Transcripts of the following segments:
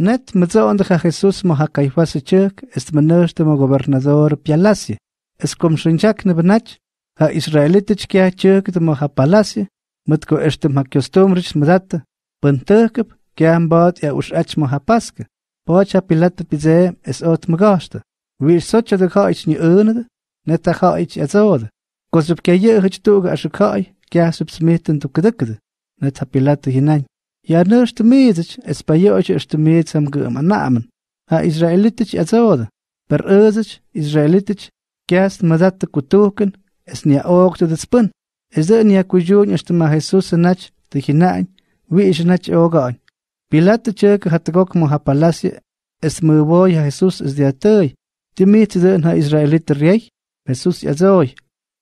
نت مزه اند خا خصوص ما چک است منوشت ما گوبرنزور پیالاسی اس کوم شنچک نبنچ ها اسرائیل تچ کیا چک تما ها پالاسی مت کو اشت ما کستوم رچ مزات پنتکب کیم یا اوش اچ ما ها پاسک پاچا پیلات پیزه اس اوت مگاشت وی سوچ د نی ان نت کا اچ ازود کوزب کیه هچ توگ اشکای کای کیا سبسمیتن تو کدک نت ها پیلات هینان يعني اشتميتش اسبايوش اشتميت هم قيمة نعمن ها إسرائيلتش أسود بر أزش إسرائيلتش كاست مزات كتوكن اسنيا أوقت دسبن إذا نيا كجون اشتما هيسوس ناتش تكيناين ويش ناتش أوغان بلات تشيك هتقوك مها بالاسي اسمبوي هيسوس ازدياتي تميت ذن ها إسرائيلت ريي هيسوس أزوي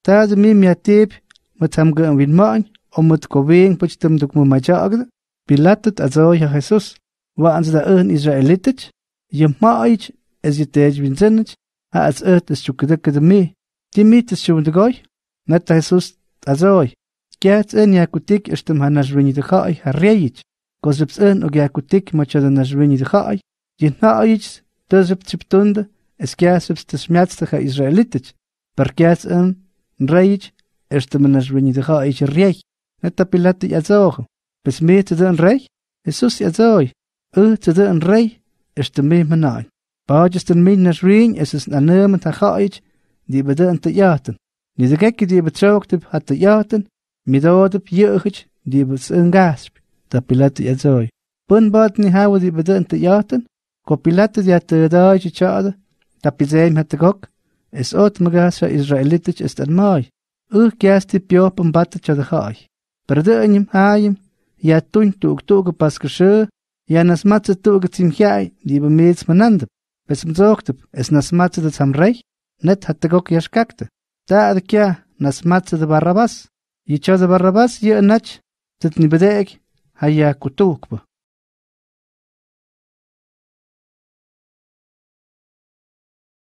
تاز ميم يتيب متهم قيم وينمان ومتكوبين بجتم دكمو مجاقد Pilatus azoya Jesus wa ans da en Israelitic yemaich es yetej vincenich ha as et es chukedek de mi mit es chum de goy net Jesus azoy kiat en yakutik estem hanas vini de khay harreyich kozeps en og yakutik machadanas vini de khay yetnaich tezep chiptund es kiaseps tes miatstaha Israelitet, per kiat en reich estem hanas vini de khay rey net Pilatus azoy bis mir te den rei, is sus ja zoi, u te den rei, is te me me Ba just ten min nes is is na neumen ta die beden te jaten. Ni de gekke die betrookt heb, hat te jaten, mit ood op die bes een gasp, da pilat ja zoi. Bun baad ni hawa die beden te jaten, ko pilate die hat de, daadje tjade, da pizeem het te gok, is ot me gasra israelitisch is de maai. U kias die batte en de tjade gaai. Berdeunjem haajem, ya tuin tuk tuk paskashe, ya nas matze tuk zim chai, liebe Mädels manandep. Bis man sagte, es nas matze des am Reich, net hat der Gok jaschkakte. Da ad adkja nas matze de Barrabas. Yichaz Barrabas ye nach, tet ni bedek, haya kutukba.